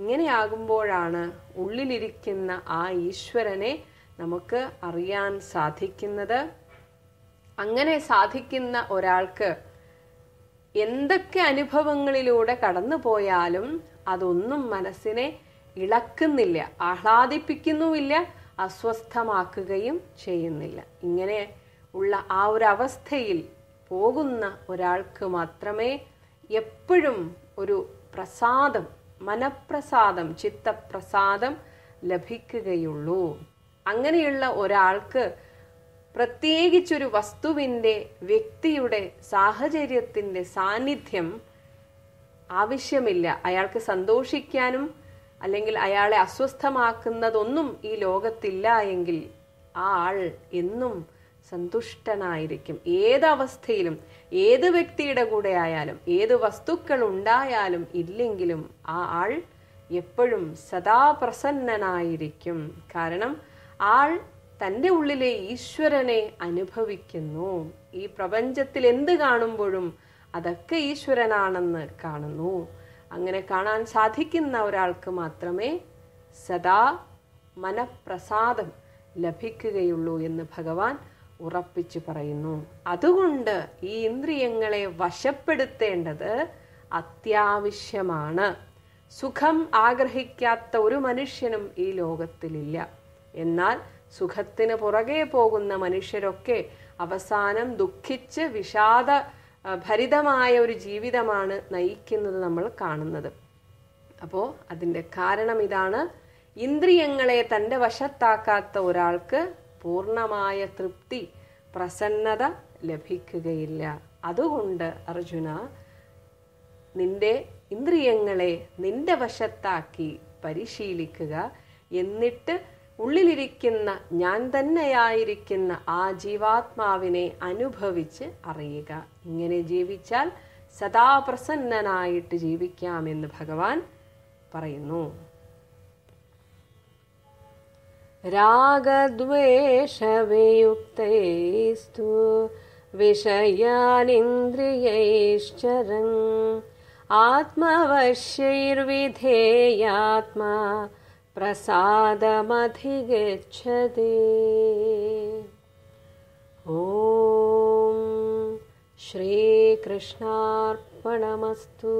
ഇങ്ങനെയാകുമ്പോഴാണ് ഉള്ളിലിരിക്കുന്ന ആ ഈശ്വരനെ നമുക്ക് അറിയാൻ സാധിക്കുന്നത് അങ്ങനെ സാധിക്കുന്ന ഒരാൾക്ക് എന്തൊക്കെ അനുഭവങ്ങളിലൂടെ കടന്നു പോയാലും അതൊന്നും മനസ്സിനെ ഇളക്കുന്നില്ല ആഹ്ലാദിപ്പിക്കുന്നുമില്ല അസ്വസ്ഥമാക്കുകയും ചെയ്യുന്നില്ല ഇങ്ങനെ ഉള്ള ആ ഒരു അവസ്ഥയിൽ പോകുന്ന ഒരാൾക്ക് മാത്രമേ എപ്പോഴും ഒരു പ്രസാദം മനപ്രസാദം ചിത്തപ്രസാദം ലഭിക്കുകയുള്ളൂ അങ്ങനെയുള്ള ഒരാൾക്ക് പ്രത്യേകിച്ചൊരു വസ്തുവിൻ്റെ വ്യക്തിയുടെ സാഹചര്യത്തിൻ്റെ സാന്നിധ്യം ആവശ്യമില്ല അയാൾക്ക് സന്തോഷിക്കാനും അല്ലെങ്കിൽ അയാളെ അസ്വസ്ഥമാക്കുന്നതൊന്നും ഈ ലോകത്തില്ല എങ്കിൽ ആ ആൾ എന്നും സന്തുഷ്ടനായിരിക്കും ഏതവസ്ഥയിലും ഏത് വ്യക്തിയുടെ കൂടെ ആയാലും ഏത് വസ്തുക്കൾ ഉണ്ടായാലും ഇല്ലെങ്കിലും ആ ആൾ എപ്പോഴും സദാപ്രസന്നനായിരിക്കും കാരണം ആൾ തൻ്റെ ഉള്ളിലെ ഈശ്വരനെ അനുഭവിക്കുന്നു ഈ പ്രപഞ്ചത്തിൽ എന്ത് കാണുമ്പോഴും അതൊക്കെ ഈശ്വരനാണെന്ന് കാണുന്നു അങ്ങനെ കാണാൻ സാധിക്കുന്ന ഒരാൾക്ക് മാത്രമേ സദാ മനപ്രസാദം ലഭിക്കുകയുള്ളൂ എന്ന് ഭഗവാൻ ഉറപ്പിച്ചു പറയുന്നു അതുകൊണ്ട് ഈ ഇന്ദ്രിയങ്ങളെ വശപ്പെടുത്തേണ്ടത് അത്യാവശ്യമാണ് സുഖം ആഗ്രഹിക്കാത്ത ഒരു മനുഷ്യനും ഈ ലോകത്തിലില്ല എന്നാൽ സുഖത്തിന് പുറകെ പോകുന്ന മനുഷ്യരൊക്കെ അവസാനം ദുഃഖിച്ച് വിഷാദ ഭരിതമായ ഒരു ജീവിതമാണ് നയിക്കുന്നത് നമ്മൾ കാണുന്നത് അപ്പോൾ അതിൻ്റെ കാരണം ഇതാണ് ഇന്ദ്രിയങ്ങളെ തൻ്റെ വശത്താക്കാത്ത ഒരാൾക്ക് പൂർണ്ണമായ തൃപ്തി പ്രസന്നത ലഭിക്കുകയില്ല അതുകൊണ്ട് അർജുന നിന്റെ ഇന്ദ്രിയങ്ങളെ നിന്റെ വശത്താക്കി പരിശീലിക്കുക എന്നിട്ട് ഉള്ളിലിരിക്കുന്ന ഞാൻ തന്നെയായിരിക്കുന്ന ആ ജീവാത്മാവിനെ അനുഭവിച്ച് അറിയുക ഇങ്ങനെ ജീവിച്ചാൽ സദാപ്രസന്നനായിട്ട് ജീവിക്കാമെന്ന് ഭഗവാൻ പറയുന്നു രാഗദ്വേഷവിയുക്തൈസ്തു വിഷയാനിന്ദ്രിയൈശ്ചരം ആത്മവശ്യൈർവിധേയാത്മാ प्रसादमधिगच्छति ॐ श्रीकृष्णार्पणमस्तु